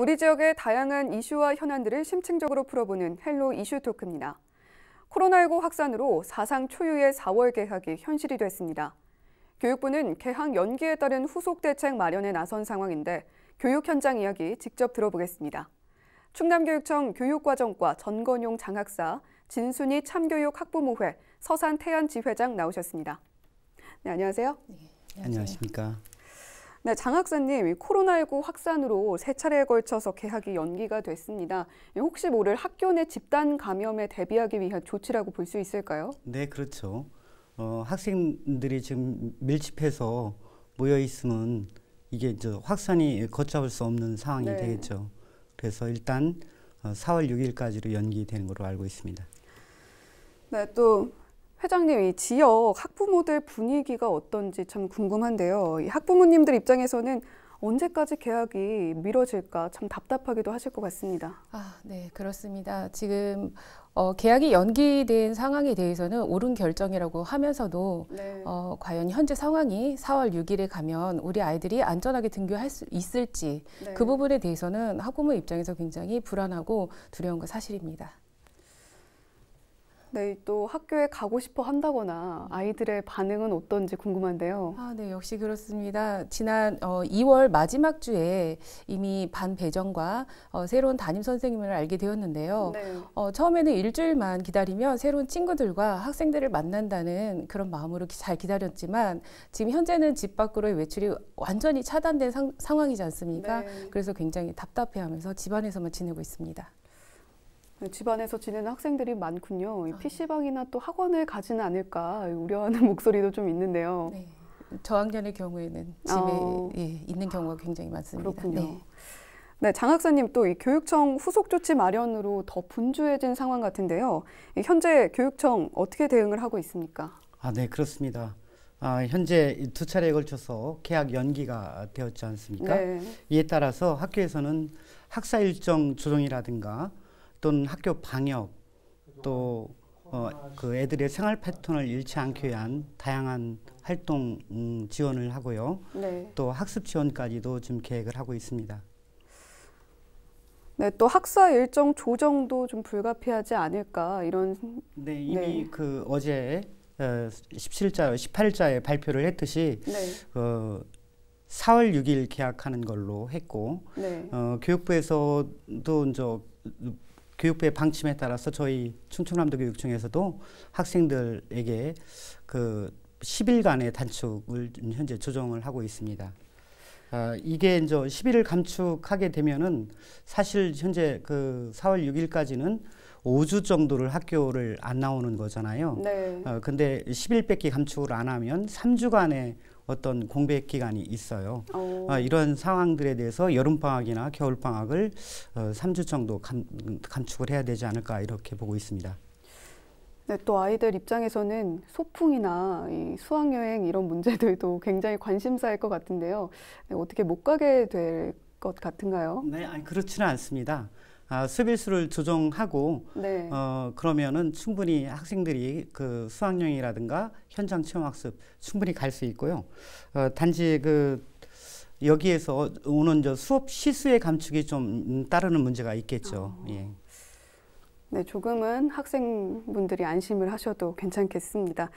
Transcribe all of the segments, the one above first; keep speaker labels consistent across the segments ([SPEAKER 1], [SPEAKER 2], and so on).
[SPEAKER 1] 우리 지역의 다양한 이슈와 현안들을 심층적으로 풀어보는 헬로 이슈 토크입니다. 코로나19 확산으로 사상 초유의 4월 개학이 현실이 됐습니다. 교육부는 개학 연기에 따른 후속 대책 마련에 나선 상황인데 교육 현장 이야기 직접 들어보겠습니다. 충남교육청 교육과정과 전건용 장학사, 진순이 참교육 학부모회 서산 태안 지회장 나오셨습니다. 네, 안녕하세요. 네, 예,
[SPEAKER 2] 안녕하세요. 안녕하십니까.
[SPEAKER 1] 네, 장 학사님, 코로나19 확산으로 세 차례에 걸쳐서 개학이 연기가 됐습니다. 혹시 모를 학교 내 집단 감염에 대비하기 위한 조치라고 볼 수 있을까요?
[SPEAKER 2] 네, 그렇죠. 어, 학생들이 지금 밀집해서 모여 있으면 이게 이제 확산이 걷잡을 수 없는 상황이 네. 되겠죠. 그래서 일단 4월 어, 6일까지로 연기되는 걸로 알고 있습니다.
[SPEAKER 1] 네, 또 회장님, 이 지역 학부모들 분위기가 어떤지 참 궁금한데요. 이 학부모님들 입장에서는 언제까지 계약이 미뤄질까 참 답답하기도 하실 것 같습니다.
[SPEAKER 3] 아, 네, 그렇습니다. 지금 어, 계약이 연기된 상황에 대해서는 옳은 결정이라고 하면서도 네. 어, 과연 현재 상황이 4월 6일에 가면 우리 아이들이 안전하게 등교할 수 있을지 네. 그 부분에 대해서는 학부모 입장에서 굉장히 불안하고 두려운 건 사실입니다.
[SPEAKER 1] 네, 또 학교에 가고 싶어 한다거나
[SPEAKER 3] 아이들의 반응은 어떤지 궁금한데요. 아, 네, 역시 그렇습니다. 지난 어, 2월 마지막 주에 이미 반 배정과 어, 새로운 담임 선생님을 알게 되었는데요. 네. 어, 처음에는 일주일만 기다리면 새로운 친구들과 학생들을 만난다는 그런 마음으로 기, 잘 기다렸지만 지금 현재는 집 밖으로의 외출이 완전히 차단된 상, 황이지 않습니까? 네. 그래서 굉장히 답답해하면서 집안에서만 지내고 있습니다.
[SPEAKER 1] 집안에서 지내는 학생들이 많군요. 아. PC방이나 또 학원을 가지는 않을까 우려하는 목소리도 좀 있는데요. 네. 저학년의 경우에는 집에 어. 예, 있는 경우가 굉장히 많습니다. 그렇군요. 네. 네, 장 학사님 또이 교육청 후속 조치 마련으로 더 분주해진 상황 같은데요. 현재 교육청 어떻게 대응을 하고 있습니까?
[SPEAKER 2] 아, 네, 그렇습니다. 아, 현재 두 차례에 걸쳐서 계약 연기가 되었지 않습니까? 네. 이에 따라서 학교에서는 학사 일정 조정이라든가 또는 학교 방역 또 어, 그 애들의 생활 패턴을 잃지 않기 위한 다양한 활동 음, 지원을 하고요. 네. 또 학습 지원까지도 지금 계획을 하고 있습니다.
[SPEAKER 1] 네, 또 학사 일정 조정도 좀 불가피하지 않을까 이런.
[SPEAKER 2] 네, 네. 이미 네. 그 어제 어, 17자, 18자에 발표를 했듯이 네. 어, 4월 6일 계약하는 걸로 했고 네. 어, 교육부에서도 이제 교육부의 방침에 따라서 저희 충청남도 교육청에서도 학생들에게 그 10일간의 단축을 현재 조정을 하고 있습니다. 아, 이게 이제 10일을 감축하게 되면은 사실 현재 그 4월 6일까지는 5주 정도를 학교를 안 나오는 거잖아요. 네. 어, 근데 10일 뺏기 감축을 안 하면 3주간의 어떤 공백 기간이 있어요. 오. 어. 아, 이런 상황들에 대해서 여름 방학이나 겨울 방학을 어, 3주 정도 감, 감축을 해야 되지 않을까 이렇게 보고 있습니다.
[SPEAKER 1] 네, 또 아이들 입장에서는 소풍이나 수학여행 이런 문제들도 굉장히 관심사일 것 같은데요. 네, 어떻게 못 가게 될 것 같은가요?
[SPEAKER 2] 네, 아니, 그렇지는 않습니다. 아, 수비수를 조정하고 네. 어, 그러면은 충분히 학생들이 그 수학여행이라든가 현장 체험학습 충분히 갈 수 있고요. 어, 단지 그 여기에서 오는 저 수업 시수의 감축이 좀 따르는 문제가 있겠죠. 어. 예.
[SPEAKER 1] 네, 조금은 학생분들이 안심을 하셔도 괜찮겠습니다.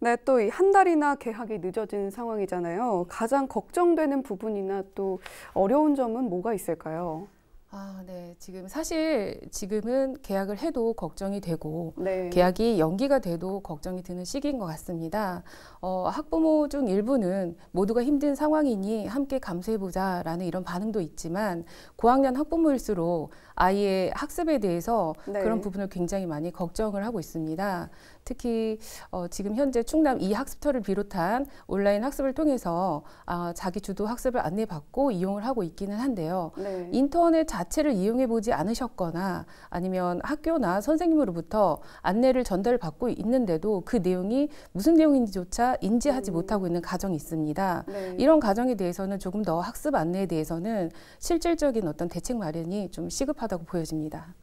[SPEAKER 1] 네, 또이한 달이나 개학이 늦어진 상황이잖아요. 가장 걱정되는
[SPEAKER 3] 부분이나 또 어려운 점은 뭐가 있을까요? 아, 네. 지금 사실 지금은 계약을 해도 걱정이 되고
[SPEAKER 1] 네. 계약이
[SPEAKER 3] 연기가 돼도 걱정이 드는 시기인 것 같습니다. 어, 학부모 중 일부는 모두가 힘든 상황이니 함께 감수해보자라는 이런 반응도 있지만 고학년 학부모일수록 아이의 학습에 대해서 네. 그런 부분을 굉장히 많이 걱정을 하고 있습니다. 특히 어, 지금 현재 충남 이 학습터를 비롯한 온라인 학습을 통해서 아, 자기 주도 학습을 안내받고 이용을 하고 있기는 한데요. 네. 인터넷 자체를 이용해 보지 않으셨거나 아니면 학교나 선생님으로부터 안내를 전달받고 있는데도 그 내용이 무슨 내용인지조차 인지하지 음. 못하고 있는 가정이 있습니다. 네. 이런 가정에 대해서는 조금 더 학습 안내에 대해서는 실질적인 어떤 대책 마련이 좀 시급하다. 심각하다고 보여집니다.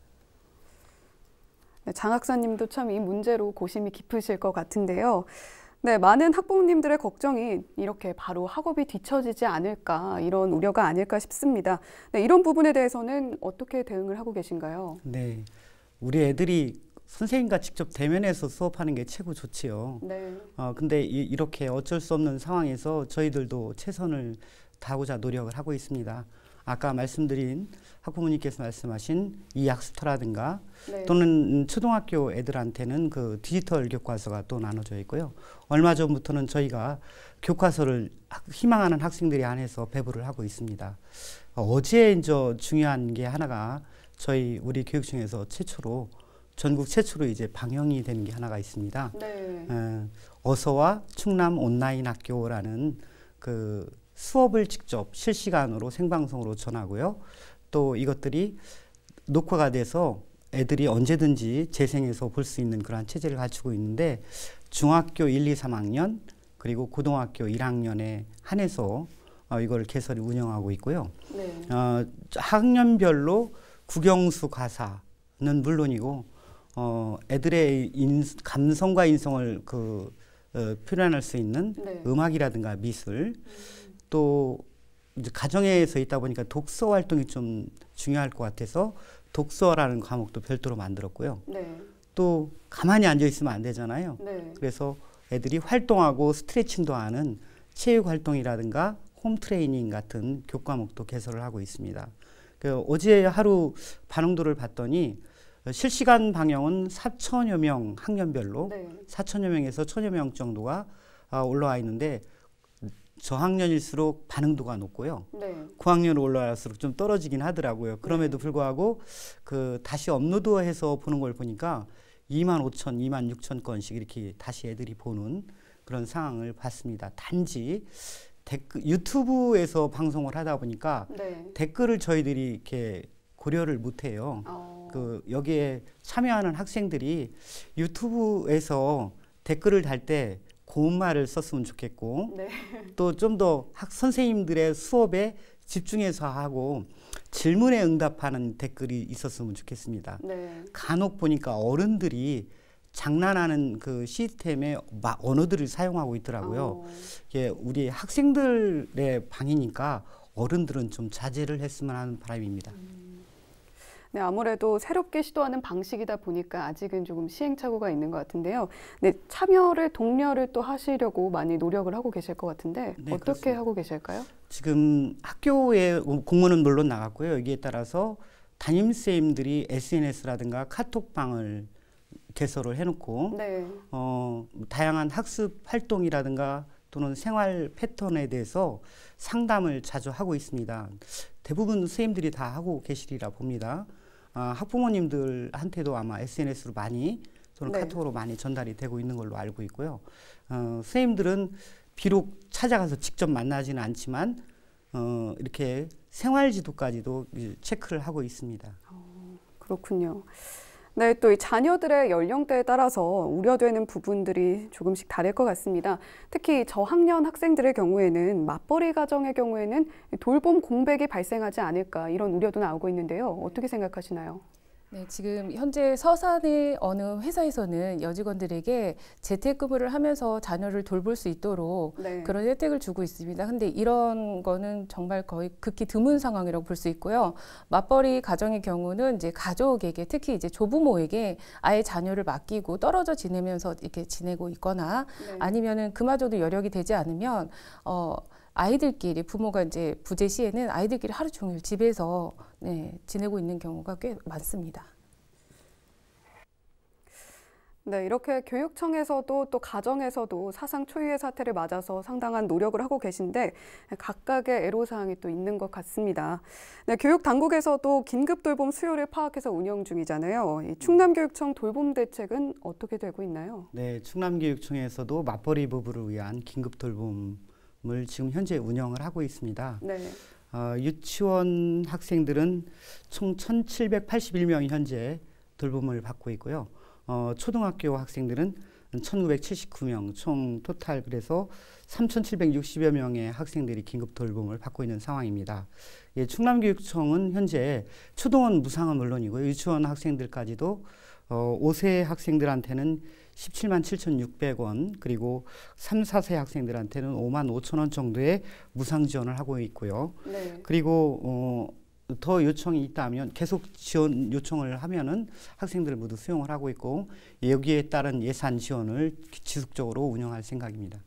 [SPEAKER 3] 네, 장 학사님도 참 이 문제로 고심이 깊으실 것 같은데요.
[SPEAKER 1] 네, 많은 학부모님들의 걱정이 이렇게 바로 학업이 뒤처지지 않을까 이런 우려가 아닐까 싶습니다. 네, 이런 부분에 대해서는 어떻게 대응을 하고 계신가요?
[SPEAKER 2] 네, 우리 애들이 선생님과 직접 대면해서 수업하는 게 최고 좋지요. 네. 어, 근데 이, 렇게 어쩔 수 없는 상황에서 저희들도 최선을 다하고자 노력을 하고 있습니다. 아까 말씀드린 학부모님께서 말씀하신 이약수터라든가 네. 또는 초등학교 애들한테는 그 디지털 교과서가 또 나눠져 있고요. 얼마 전부터는 저희가 교과서를 희망하는 학생들이 안에서 배부를 하고 있습니다. 어제 이제 중요한 게 하나가 저희 우리 교육청에서 최초로 전국 최초로 이제 방영이 되게 하나가 있습니다. 네. 에, 어서와 충남 온라인 학교라는 그 수업을 직접 실시간으로 생방송으로 전하고요. 또 이것들이 녹화가 돼서 애들이 언제든지 재생해서 볼 수 있는 그러한 체제를 갖추고 있는데 중학교 1, 2, 3학년 그리고 고등학교 1학년에 한해서 어, 이걸 개설이 운영하고 있고요. 네. 어, 학년별로 국영수 가사는 물론이고 어, 애들의 인, 감성과 인성을 그 어, 표현할 수 있는 네. 음악이라든가 미술 음. 또 가정에서 있다 보니까 독서 활동이 좀 중요할 것 같아서 독서라는 과목도 별도로 만들었고요. 네. 또 가만히 앉아 있으면 안 되잖아요. 네. 그래서 애들이 활동하고 스트레칭도 하는 체육 활동이라든가 홈 트레이닝 같은 교과목도 개설을 하고 있습니다. 그 어제 하루 반응도를 봤더니 실시간 방영은 4천여 명 학년별로 네. 4천여 명에서 천여 명 정도가 아, 올라와 있는데 저학년일수록 반응도가 높고요. 네. 고학년 올라갈수록 좀 떨어지긴 하더라고요. 그럼에도 네. 불구하고 그 다시 업로드해서 보는 걸 보니까 2만 5천, 2만 6천 건씩 이렇게 다시 애들이 보는 그런 상황을 봤습니다. 단지 댓글, 유튜브에서 방송을 하다 보니까 네. 댓글을 저희들이 이렇게 고려를 못해요. 어. 그 여기에 참여하는 학생들이 유튜브에서 댓글을 달때 고운 말을 썼으면 좋겠고 네. 또좀 더학 선생님들의 수업에 집중해서 하고 질문에 응답하는 댓글이 있었으면 좋겠습니다. 네. 간혹 보니까 어른들이 장난하는 그 시스템의 언어들을 사용하고 있더라고요. 아. 이게 우리 학생들의 방이니까 어른들은 좀 자제를 했으면 하는 바람입니다. 음.
[SPEAKER 1] 네, 아무래도 새롭게 시도하는 방식이다 보니까 아직은 조금 시행착오가 있는 것 같은데요. 네, 참여를 독려를 또 하시려고 많이 노력을 하고 계실 것 같은데 네, 어떻게 그렇습니다. 하고 계실까요?
[SPEAKER 2] 지금 학교에 공무원은 물론 나갔고요. 여기에 따라서 담임 선생님들이 SNS라든가 카톡방을 개설을 해놓고 네. 어, 다양한 학습 활동이라든가 또는 생활 패턴에 대해서 상담을 자주 하고 있습니다. 대부분 선생님들이 다 하고 계시리라 봅니다. 아, 학부모님들한테도 아마 SNS로 많이 또는 네. 카톡으로 많이 전달이 되고 있는 걸로 알고 있고요. 어, 선생님들은 비록 찾아가서 직접 만나지는 않지만 어, 이렇게 생활 지도까지도 체크를 하고 있습니다. 어, 그렇군요.
[SPEAKER 1] 네, 또이 자녀들의 연령대에 따라서 우려되는 부분들이 조금씩 다를 것 같습니다. 특히 저학년 학생들의 경우에는 맞벌이 가정의 경우에는 돌봄 공백이 발생하지 않을까 이런 우려도 나오고 있는데요. 어떻게 생각하시나요?
[SPEAKER 2] 네,
[SPEAKER 3] 지금 현재 서산의 어느 회사에서는 여직원들에게 재택근무를 하면서 자녀를 돌볼 수 있도록 네. 그런 혜택을 주고 있습니다. 근데 이런 거는 정말 거의 극히 드문 상황이라고 볼 수 있고요. 맞벌이 가정의 경우는 이제 가족에게 특히 이제 조부모에게 아예 자녀를 맡기고 떨어져 지내면서 이렇게 지내고 있거나 네. 아니면은 그마저도 여력이 되지 않으면 어 아이들끼리 부모가 이제 부재 시에는 아이들끼리 하루 종일 집에서 네, 지내고 있는 경우가 꽤 많습니다. 네, 이렇게 교육청에서도 또
[SPEAKER 1] 가정에서도 사상 초유의 사태를 맞아서 상당한 노력을 하고 계신데 각각의 애로사항이 또 있는 것 같습니다. 네, 교육 당국에서도 긴급 돌봄 수요를 파악해서 운영 중이잖아요. 충남교육청 돌봄 대책은 어떻게 되고 있나요?
[SPEAKER 2] 네, 충남교육청에서도 맞벌이 부부를 위한 긴급 돌봄을 지금 현재 운영을 하고 있습니다. 네. 어, 유치원 학생들은 총 1,781명이 현재 돌봄을 받고 있고요. 어, 초등학교 학생들은 1,979명 총 토탈 그래서 3,760여 명의 학생들이 긴급 돌봄을 받고 있는 상황입니다. 예, 충남교육청은 현재 초등원 무상은 물론이고 유치원 학생들까지도 어, 5세 학생들한테는 17만 7,600원 그리고 3, 4세 학생들한테는 5만 5천 원 정도의 무상 지원을 하고 있고요. 네. 그리고 어, 더 요청이 있다면 계속 지원 요청을 하면은 학생들 모두 수용을 하고 있고 여기에 따른 예산 지원을 지속적으로 운영할 생각입니다.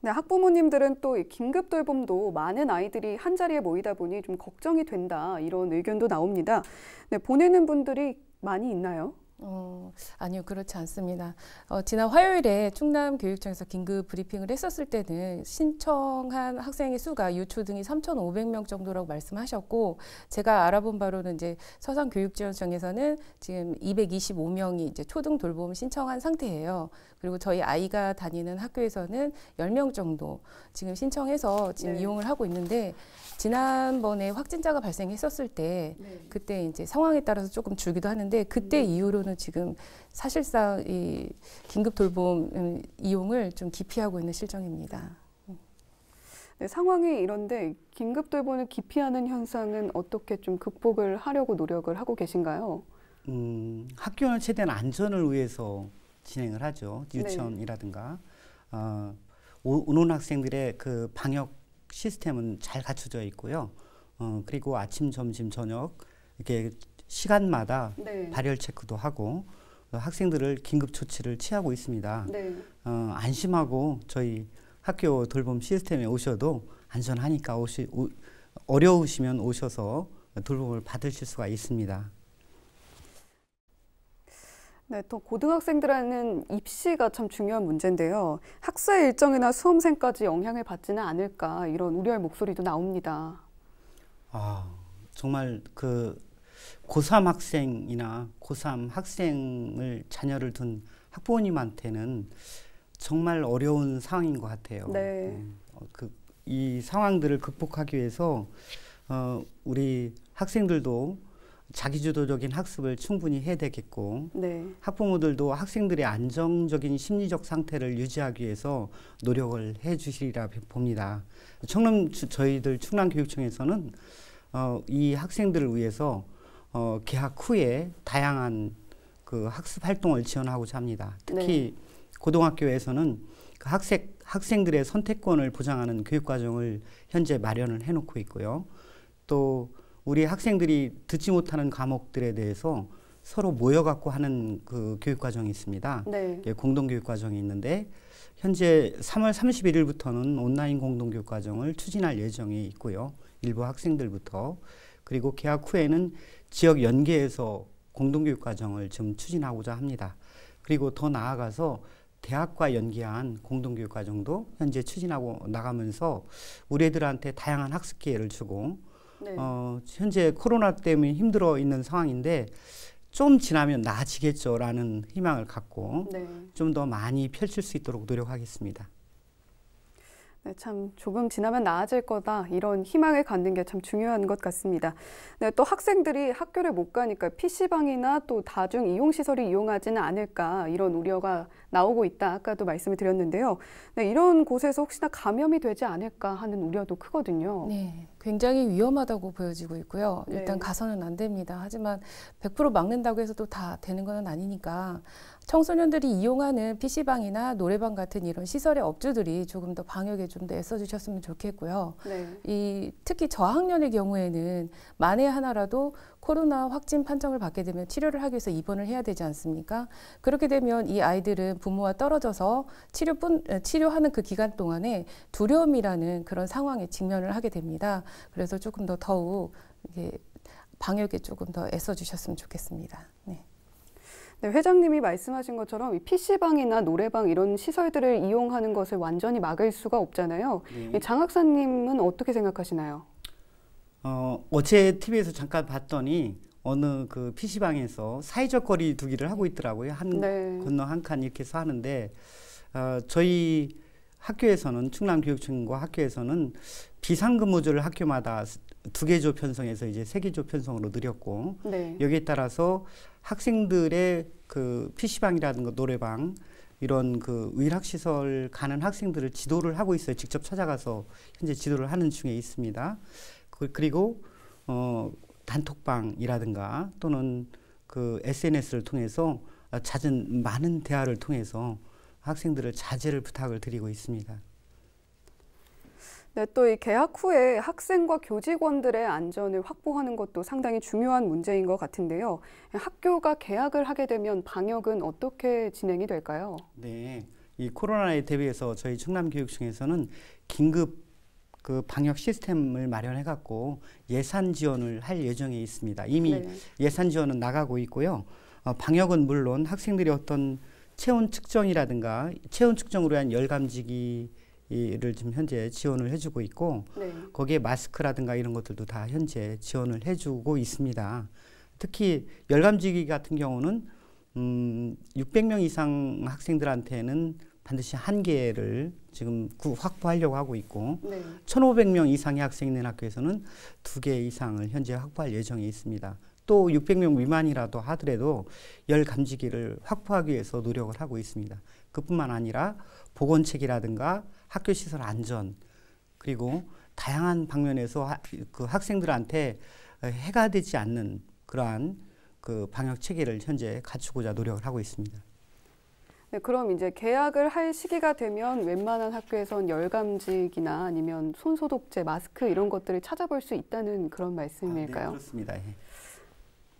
[SPEAKER 1] 네, 학부모님들은 또 긴급 돌봄도 많은 아이들이 한 자리에 모이다 보니 좀 걱정이 된다 이런 의견도 나옵니다.
[SPEAKER 3] 네, 보내는 분들이 많이 있나요? 어, 아니요, 그렇지 않습니다. 어, 지난 화요일에 충남 교육청에서 긴급 브리핑을 했었을 때는 신청한 학생의 수가 유초 등이 3,500명 정도라고 말씀하셨고, 제가 알아본 바로는 이제 서산교육지원청에서는 지금 225명이 이제 초등 돌봄 신청한 상태예요. 그리고 저희 아이가 다니는 학교에서는 10명 정도 지금 신청해서 지금 네. 이용을 하고 있는데, 지난번에 확진자가 발생했었을 때, 네. 그때 이제 상황에 따라서 조금 줄기도 하는데, 그때 네. 이후로는 정부는 지금 사실상 이 긴급 돌봄 음, 이용을 좀 기피하고 있는 실정입니다. 네, 상황이
[SPEAKER 1] 이런데 긴급 돌봄을 기피하는 현상은 어떻게 좀 극복을 하려고 노력을 하고 계신가요?
[SPEAKER 2] 음, 학교는 최대한 안전을 위해서 진행을 하죠. 네. 유치원이라든가 네. 어, 오는 학생들의 그 방역 시스템은 잘 갖춰져 있고요. 어, 그리고 아침, 점심, 저녁 이렇게 시간마다 네. 발열 체크도 하고 학생들을 긴급 조치를 취하고 있습니다. 네. 어, 안심하고 저희 학교 돌봄 시스템에 오셔도 안전하니까 오시, 오, 어려우시면 오셔서 돌봄을 받으실 수가 있습니다.
[SPEAKER 1] 네, 또 고등학생들에는 입시가 참 중요한 문제인데요. 학사 일정이나 수험생까지 영향을 받지는 않을까 이런 우려의 목소리도 나옵니다.
[SPEAKER 2] 아, 정말 그 고3 학생이나 고3 학생을 자녀를 둔 학부모님한테는 정말 어려운 상황인 것 같아요. 네. 네. 어, 그, 이 상황들을 극복하기 위해서 어, 우리 학생들도 자기주도적인 학습을 충분히 해야 되겠고 네. 학부모들도 학생들의 안정적인 심리적 상태를 유지하기 위해서 노력을 해 주시리라 봅니다. 청남 저희들 충남교육청에서는 어, 이 학생들을 위해서 어, 개학 후에 다양한 그 학습 활동을 지원하고자 합니다. 특히 네. 고등학교에서는 그 학생 학생들의 선택권을 보장하는 교육 과정을 현재 마련을 해놓고 있고요. 또 우리 학생들이 듣지 못하는 과목들에 대해서 서로 모여갖고 하는 그 교육 과정이 있습니다. 네. 예, 공동 교육 과정이 있는데 현재 3월 31일부터는 온라인 공동 교육 과정을 추진할 예정이 있고요. 일부 학생들부터 그리고 개학 후에는 지역 연계에서 공동교육 과정을 좀 추진하고자 합니다. 그리고 더 나아가서 대학과 연계한 공동교육 과정도 현재 추진하고 나가면서 우리 애들한테 다양한 학습 기회를 주고 네. 어, 현재 코로나 때문에 힘들어 있는 상황인데 좀 지나면 나아지겠죠라는 희망을 갖고 네. 좀더 많이 펼칠 수 있도록 노력하겠습니다.
[SPEAKER 1] 네, 참 조금 지나면 나아질 거다 이런 희망을 갖는 게 참 중요한 것 같습니다. 네, 또 학생들이 학교를 못 가니까 PC방이나 또 다중 이용 시설을 이용하지는 않을까 이런 우려가 나오고 있다 아까도 말씀을 드렸는데요. 네, 이런 곳에서 혹시나 감염이 되지 않을까 하는 우려도
[SPEAKER 3] 크거든요. 네. 굉장히 위험하다고 보여지고 있고요. 네. 일단 가서는 안 됩니다. 하지만 100% 막는다고 해서 또 다 되는 건 아니니까 청소년들이 이용하는 PC방이나 노래방 같은 이런 시설의 업주들이 조금 더 방역에 좀 더 애써주셨으면 좋겠고요. 네. 이 특히 저학년의 경우에는 만에 하나라도 코로나 확진 판정을 받게 되면 치료를 하기 위해서 입원을 해야 되지 않습니까? 그렇게 되면 이 아이들은 부모와 떨어져서 치료뿐 치료하는 그 기간 동안에 두려움이라는 그런 상황에 직면을 하게 됩니다. 그래서 조금 더 더욱 방역에 조금 더 애써 주셨으면 좋겠습니다. 네. 네, 회장님이 말씀하신 것처럼 PC방이나
[SPEAKER 1] 노래방 이런 시설들을 이용하는 것을 완전히 막을 수가 없잖아요. 네. 장 학사님은 어떻게 생각하시나요?
[SPEAKER 2] 어, 어제 TV에서 잠깐 봤더니 어느 그 PC방에서 사회적 거리 두기를 하고 있더라고요. 한 네. 건너 한 칸 이렇게 서 하는데 어, 저희 학교에서는 충남교육청과 학교에서는 비상근무제를 학교마다 두 개조 편성에서 이제 세 개조 편성으로 늘렸고 네. 여기에 따라서 학생들의 그 PC방이라든가 노래방 이런 그 의학시설 가는 학생들을 지도를 하고 있어요. 직접 찾아가서 현재 지도를 하는 중에 있습니다. 그, 그리고 어, 단톡방이라든가 또는 그 SNS를 통해서 아, 잦은 많은 대화를 통해서 학생들을 자제를 부탁을 드리고 있습니다.
[SPEAKER 1] 네, 또이 개학 후에 학생과 교직원들의 안전을 확보하는 것도 상당히 중요한 문제인 것 같은데요. 학교가 개학을 하게 되면 방역은 어떻게 진행이 될까요?
[SPEAKER 2] 네, 이 코로나에 대비해서 저희 충남교육청에서는 긴급 그 방역 시스템을 마련해 갖고 예산 지원을 할 예정에 있습니다. 이미 네. 예산 지원은 나가고 있고요. 어, 방역은 물론 학생들이 어떤 체온 측정이라든가 체온 측정으로 한 열감지기 를 지금 현재 지원을 해주고 있고 네. 거기에 마스크라든가 이런 것들도 다 현재 지원을 해주고 있습니다. 특히 열감지기 같은 경우는 음, 600명 이상 학생들한테는 반드시 한 개를 지금 확보하려고 하고 있고 네. 1,500명 이상의 학생 있는 학교에서는 두 개 이상을 현재 확보할 예정에 있습니다. 또 600명 미만이라도 하더라도 열 감지기를 확보하기 위해서 노력을 하고 있습니다. 그뿐만 아니라 보건책이라든가 학교 시설 안전 그리고 다양한 방면에서 하, 그 학생들한테 해가 되지 않는 그러한 그 방역 체계를 현재 갖추고자 노력을 하고 있습니다.
[SPEAKER 1] 네, 그럼 이제 계약을 할 시기가 되면 웬만한 학교에선 열감직이나 아니면 손소독제, 마스크 이런 것들을 찾아볼 수 있다는 그런 말씀일까요? 아, 네, 그렇습니다. 예.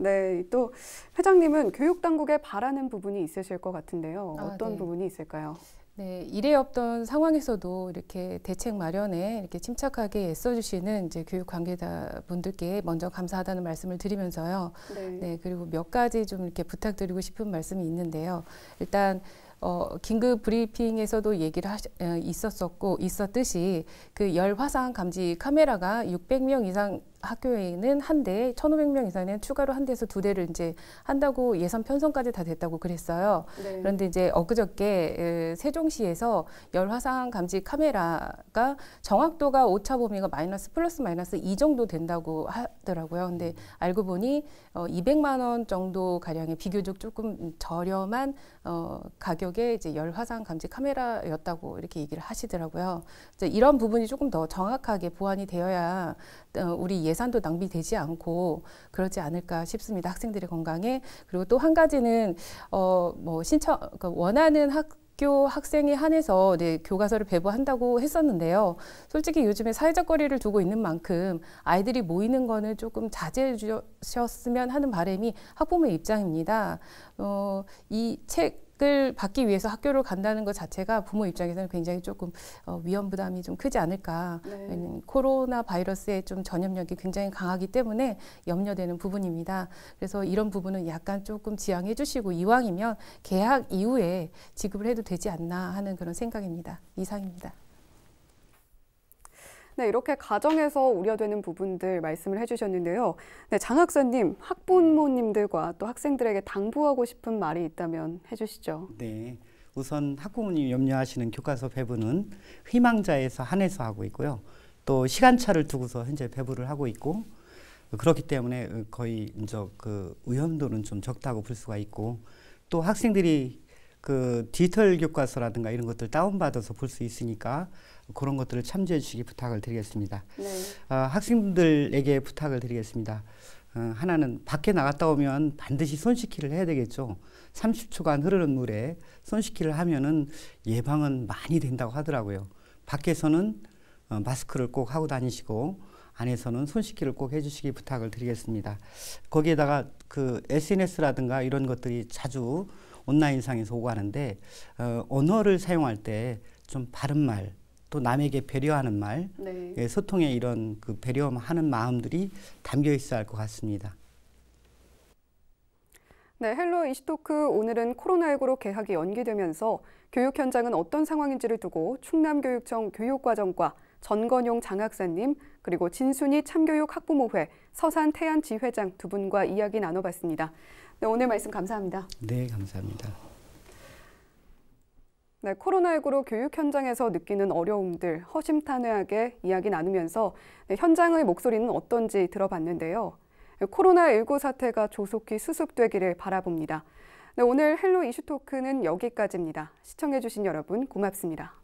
[SPEAKER 1] 네, 또 회장님은 교육 당국에 바라는 부분이 있으실 것 같은데요. 아, 어떤 네. 부분이
[SPEAKER 3] 있을까요? 네, 이래 없던 상황에서도 이렇게 대책 마련에 이렇게 침착하게 애써주시는 이제 교육 관계자 분들께 먼저 감사하다는 말씀을 드리면서요. 네. 네, 그리고 몇 가지 좀 이렇게 부탁드리고 싶은 말씀이 있는데요. 일단 어, 긴급 브리핑에서도 얘기를 하시, 어, 있었었고 있었듯이 그 열화상 감지 카메라가 600명 이상 학교에는 한 대에 1,500명 이상은 추가로 한 대에서 두 대를 이제 한다고 예산 편성까지 다 됐다고 그랬어요. 네. 그런데 이제 엊그저께 세종시에서 열화상 감지 카메라가 정확도가 오차 범위가 마이너스 플러스 마이너스 이 정도 된다고 하더라고요. 근데 알고 보니 어 200만 원 정도 가량의 비교적 조금 저렴한 어, 가격의 이제 열화상 감지 카메라였다고 이렇게 얘기를 하시더라고요. 이제 이런 부분이 조금 더 정확하게 보완이 되어야 어, 우리 예산도 낭비되지 않고 그러지 않을까 싶습니다. 학생들의 건강에 그리고 또 한 가지는 어 뭐 신청 그러니까 원하는 학 학교 학생에 한해서 네, 교과서를 배부한다고 했었는데요. 솔직히 요즘에 사회적 거리를 두고 있는 만큼 아이들이 모이는 거는 조금 자제해 주셨으면 하는 바람이 학부모의 입장입니다. 어, 이 책, 을 받기 위해서 학교를 간다는 것 자체가 부모 입장에서는 굉장히 조금 어, 위험 부담이 좀 크지 않을까. 네. 코로나 바이러스에좀 전염력이 굉장히 강하기 때문에 염려되는 부분입니다. 그래서 이런 부분은 약간 조금 지양해 주시고 이왕이면 계약 이후에 지급을 해도 되지 않나 하는 그런 생각입니다. 이상입니다.
[SPEAKER 1] 네, 이렇게 가정에서 우려되는 부분들 말씀을 해주셨는데요. 네, 장 학사님, 학부모님들과 또 학생들에게 당부하고 싶은 말이 있다면 해주시죠.
[SPEAKER 2] 네. 우선 학부모님 이 염려하시는 교과서 배부는 희망자에서 한해서 하고 있고요. 또 시간차를 두고서 현재 배부를 하고 있고 그렇기 때문에 거의 이제 그 위험도는 좀 적다고 볼 수가 있고 또 학생들이 그 디지털 교과서라든가 이런 것들 다운받아서 볼 수 있으니까 그런 것들을 참조해 주시기 부탁을 드리겠습니다. 네. 어, 학생들에게 부탁을 드리겠습니다. 어, 하나는 밖에 나갔다 오면 반드시 손 씻기를 해야 되겠죠. 30초간 흐르는 물에 손 씻기를 하면은 예방은 많이 된다고 하더라고요. 밖에서는 어, 마스크를 꼭 하고 다니시고 안에서는 손 씻기를 꼭 해주시기 부탁을 드리겠습니다. 거기에다가 그 SNS라든가 이런 것들이 자주 온라인상에서 오고 하는데 어, 언어를 사용할 때 좀 바른 말, 또 남에게 배려하는 말, 네. 예, 소통에 이런 그 배려하는 마음들이 담겨 있어야 할 것 같습니다.
[SPEAKER 1] 네, 헬로 이슈토크 오늘은 코로나19로 개학이 연기되면서 교육 현장은 어떤 상황인지를 두고 충남교육청 교육과정과 전건용 장학사님 그리고 진순이 참교육 학부모회 서산 태안 지회장 두 분과 이야기 나눠봤습니다. 네, 오늘 말씀 감사합니다.
[SPEAKER 2] 네, 감사합니다.
[SPEAKER 1] 네, 코로나19로 교육 현장에서 느끼는 어려움들 허심탄회하게 이야기 나누면서 네, 현장의 목소리는 어떤지 들어봤는데요. 코로나19 사태가 조속히 수습되기를 바라봅니다. 네, 오늘 헬로 이슈토크는 여기까지입니다. 시청해주신 여러분 고맙습니다.